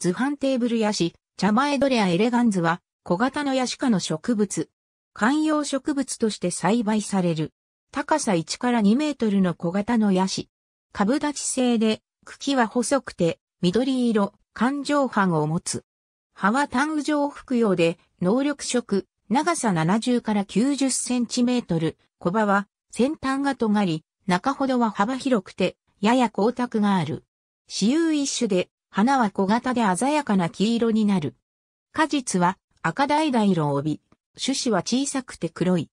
図版テーブルヤシ、茶前ドレアエレガンズは、小型のヤシ科の植物。観葉植物として栽培される。高さ1から2メートルの小型のヤシ。株立ち性で、茎は細くて、緑色、環状斑を持つ。葉は単グ状服用で、能力色、長さ70から90センチメートル、小葉は先端が尖り、中ほどは幅広くて、やや光沢がある。私有一種で、花は小型で鮮やかな黄色になる。果実は赤橙色を帯び、種子は小さくて黒い。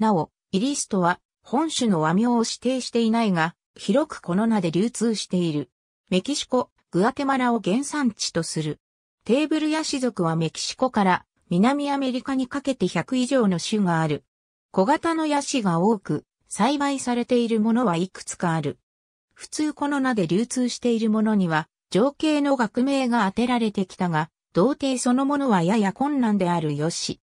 なお、イリストは本種の和名を指定していないが、広くこの名で流通している。メキシコ、グアテマラを原産地とする。テーブルヤシ族はメキシコから南アメリカにかけて100以上の種がある。小型のヤシが多く、栽培されているものはいくつかある。普通この名で流通しているものには、情景の学名が当てられてきたが、童貞そのものはやや困難であるよし。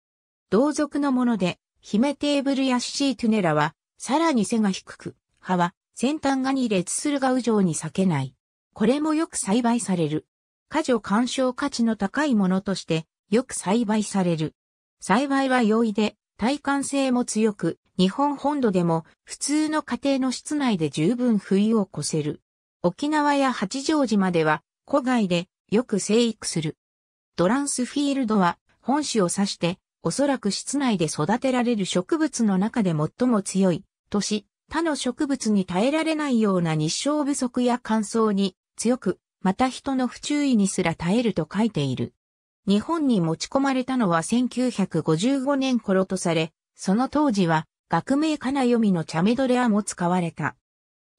同族のもので、姫テーブルやシートゥネラは、さらに背が低く、葉は、先端が2列するが右上に裂けない。これもよく栽培される。果樹干渉価値の高いものとして、よく栽培される。栽培は容易で、体感性も強く、日本本土でも普通の家庭の室内で十分冬を越せる。沖縄や八丈島では、古外でよく生育する。ドランスフィールドは、本種を指して、おそらく室内で育てられる植物の中で最も強い、とし、他の植物に耐えられないような日照不足や乾燥に強く、また人の不注意にすら耐えると書いている。日本に持ち込まれたのは1955年頃とされ、その当時は学名かな読みの茶メドレアも使われた。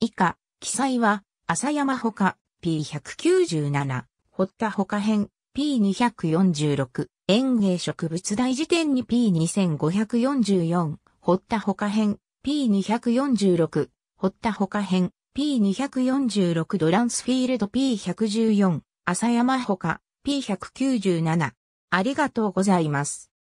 以下、記載は浅山ほか、P197、堀田ほか編、P246、園芸植物大辞典に P2544、堀田ほか編、P246、堀田ほか編、P246 ドランスフィールド P114、浅山ほか、P197。ありがとうございます。